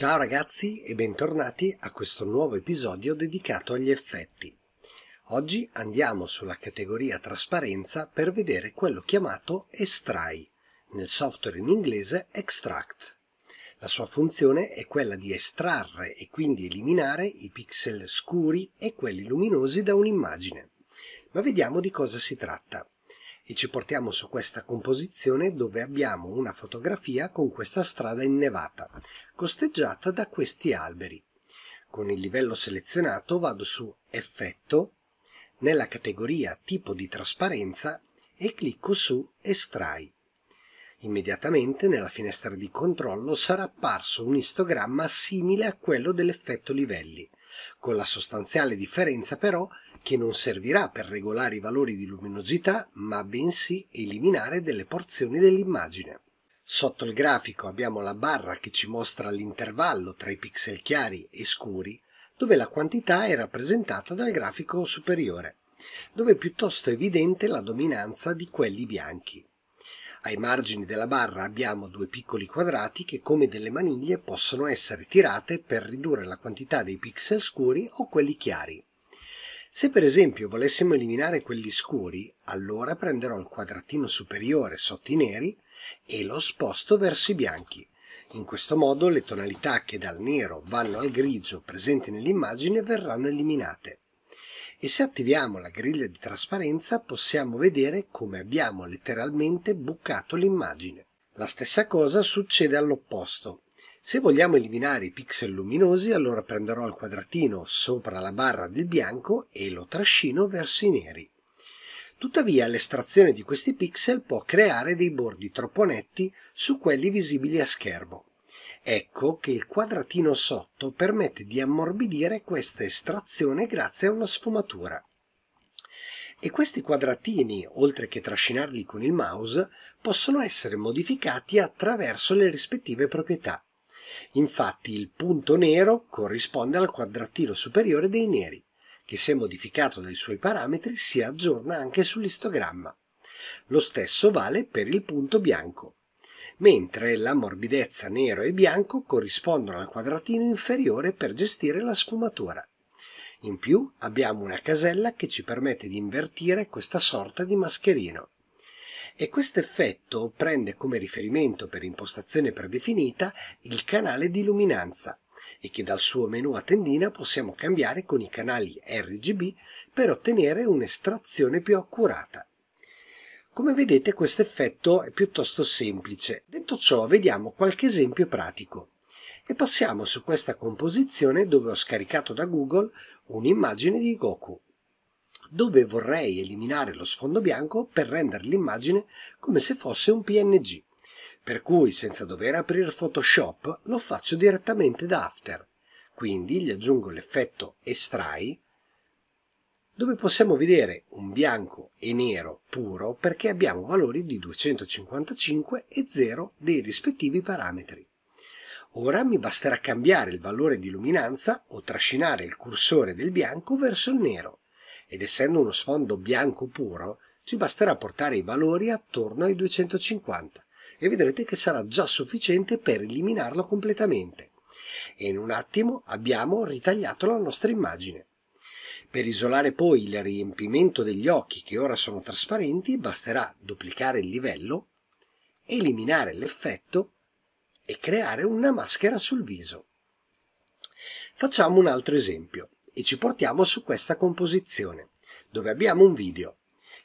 Ciao ragazzi e bentornati a questo nuovo episodio dedicato agli effetti. Oggi andiamo sulla categoria trasparenza per vedere quello chiamato Estrai, nel software in inglese Extract. La sua funzione è quella di estrarre e quindi eliminare i pixel scuri e quelli luminosi da un'immagine. Ma vediamo di cosa si tratta e ci portiamo su questa composizione dove abbiamo una fotografia con questa strada innevata, costeggiata da questi alberi. Con il livello selezionato vado su Effetto, nella categoria Tipo di trasparenza e clicco su Estrai. Immediatamente nella finestra di controllo sarà apparso un istogramma simile a quello dell'effetto livelli, con la sostanziale differenza però che non servirà per regolare i valori di luminosità, ma bensì eliminare delle porzioni dell'immagine. Sotto il grafico abbiamo la barra che ci mostra l'intervallo tra i pixel chiari e scuri, dove la quantità è rappresentata dal grafico superiore, dove è piuttosto evidente la dominanza di quelli bianchi. Ai margini della barra abbiamo due piccoli quadrati che come delle maniglie possono essere tirate per ridurre la quantità dei pixel scuri o quelli chiari. Se per esempio volessimo eliminare quelli scuri, allora prenderò il quadratino superiore sotto i neri e lo sposto verso i bianchi. In questo modo le tonalità che dal nero vanno al grigio presenti nell'immagine verranno eliminate. E se attiviamo la griglia di trasparenza possiamo vedere come abbiamo letteralmente bucato l'immagine. La stessa cosa succede all'opposto. Se vogliamo eliminare i pixel luminosi, allora prenderò il quadratino sopra la barra del bianco e lo trascino verso i neri. Tuttavia l'estrazione di questi pixel può creare dei bordi troppo netti su quelli visibili a schermo. Ecco che il quadratino sotto permette di ammorbidire questa estrazione grazie a una sfumatura. E questi quadratini, oltre che trascinarli con il mouse, possono essere modificati attraverso le rispettive proprietà. Infatti il punto nero corrisponde al quadratino superiore dei neri, che se modificato dai suoi parametri si aggiorna anche sull'istogramma. Lo stesso vale per il punto bianco, mentre la morbidezza nero e bianco corrispondono al quadratino inferiore per gestire la sfumatura. In più abbiamo una casella che ci permette di invertire questa sorta di mascherino e questo effetto prende come riferimento per impostazione predefinita il canale di luminanza e che dal suo menu a tendina possiamo cambiare con i canali RGB per ottenere un'estrazione più accurata. Come vedete questo effetto è piuttosto semplice. Detto ciò vediamo qualche esempio pratico e passiamo su questa composizione dove ho scaricato da Google un'immagine di Goku dove vorrei eliminare lo sfondo bianco per rendere l'immagine come se fosse un PNG. Per cui senza dover aprire Photoshop lo faccio direttamente da After. Quindi gli aggiungo l'effetto estrai dove possiamo vedere un bianco e nero puro perché abbiamo valori di 255 e 0 dei rispettivi parametri. Ora mi basterà cambiare il valore di luminanza o trascinare il cursore del bianco verso il nero ed essendo uno sfondo bianco puro, ci basterà portare i valori attorno ai 250 e vedrete che sarà già sufficiente per eliminarlo completamente. E in un attimo abbiamo ritagliato la nostra immagine. Per isolare poi il riempimento degli occhi che ora sono trasparenti basterà duplicare il livello, eliminare l'effetto e creare una maschera sul viso. Facciamo un altro esempio e ci portiamo su questa composizione, dove abbiamo un video.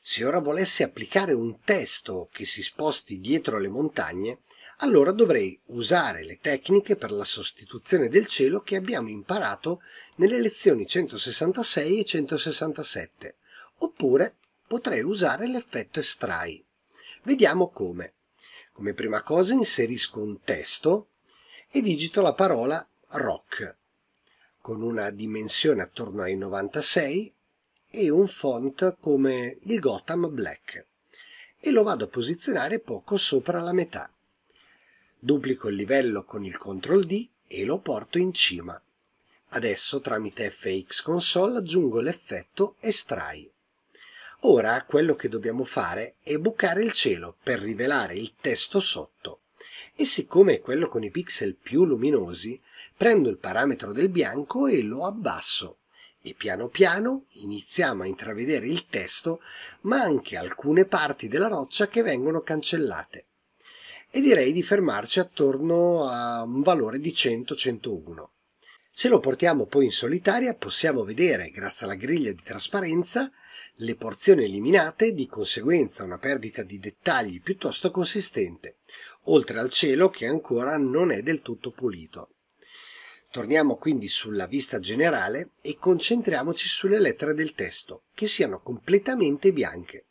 Se ora volessi applicare un testo che si sposti dietro le montagne, allora dovrei usare le tecniche per la sostituzione del cielo che abbiamo imparato nelle lezioni 166 e 167, oppure potrei usare l'effetto estrai. Vediamo come. Come prima cosa inserisco un testo e digito la parola rock con una dimensione attorno ai 96 e un font come il Gotham Black e lo vado a posizionare poco sopra la metà. Duplico il livello con il CTRL D e lo porto in cima. Adesso tramite FX Console aggiungo l'effetto Estrai. Ora quello che dobbiamo fare è bucare il cielo per rivelare il testo sotto. E siccome è quello con i pixel più luminosi, Prendo il parametro del bianco e lo abbasso e piano piano iniziamo a intravedere il testo ma anche alcune parti della roccia che vengono cancellate e direi di fermarci attorno a un valore di 100-101. Se lo portiamo poi in solitaria possiamo vedere, grazie alla griglia di trasparenza, le porzioni eliminate, di conseguenza una perdita di dettagli piuttosto consistente, oltre al cielo che ancora non è del tutto pulito. Torniamo quindi sulla vista generale e concentriamoci sulle lettere del testo, che siano completamente bianche,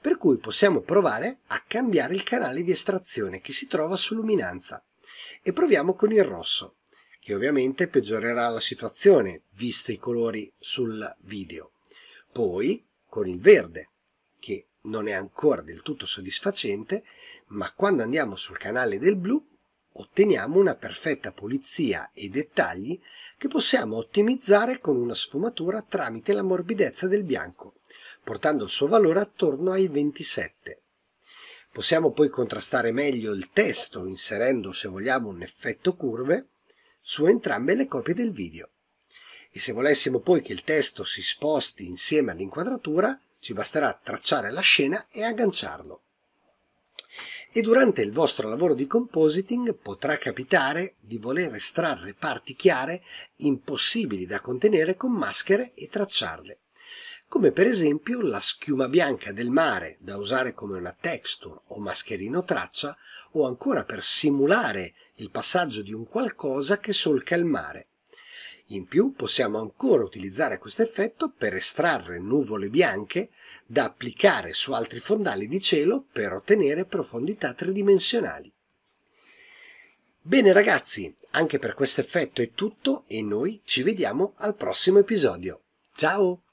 per cui possiamo provare a cambiare il canale di estrazione che si trova su luminanza e proviamo con il rosso, che ovviamente peggiorerà la situazione, visto i colori sul video. Poi con il verde, che non è ancora del tutto soddisfacente, ma quando andiamo sul canale del blu otteniamo una perfetta pulizia e dettagli che possiamo ottimizzare con una sfumatura tramite la morbidezza del bianco, portando il suo valore attorno ai 27. Possiamo poi contrastare meglio il testo inserendo, se vogliamo, un effetto curve su entrambe le copie del video. E se volessimo poi che il testo si sposti insieme all'inquadratura, ci basterà tracciare la scena e agganciarlo e durante il vostro lavoro di compositing potrà capitare di voler estrarre parti chiare impossibili da contenere con maschere e tracciarle, come per esempio la schiuma bianca del mare da usare come una texture o mascherino traccia o ancora per simulare il passaggio di un qualcosa che solca il mare. In più possiamo ancora utilizzare questo effetto per estrarre nuvole bianche da applicare su altri fondali di cielo per ottenere profondità tridimensionali. Bene ragazzi, anche per questo effetto è tutto e noi ci vediamo al prossimo episodio. Ciao!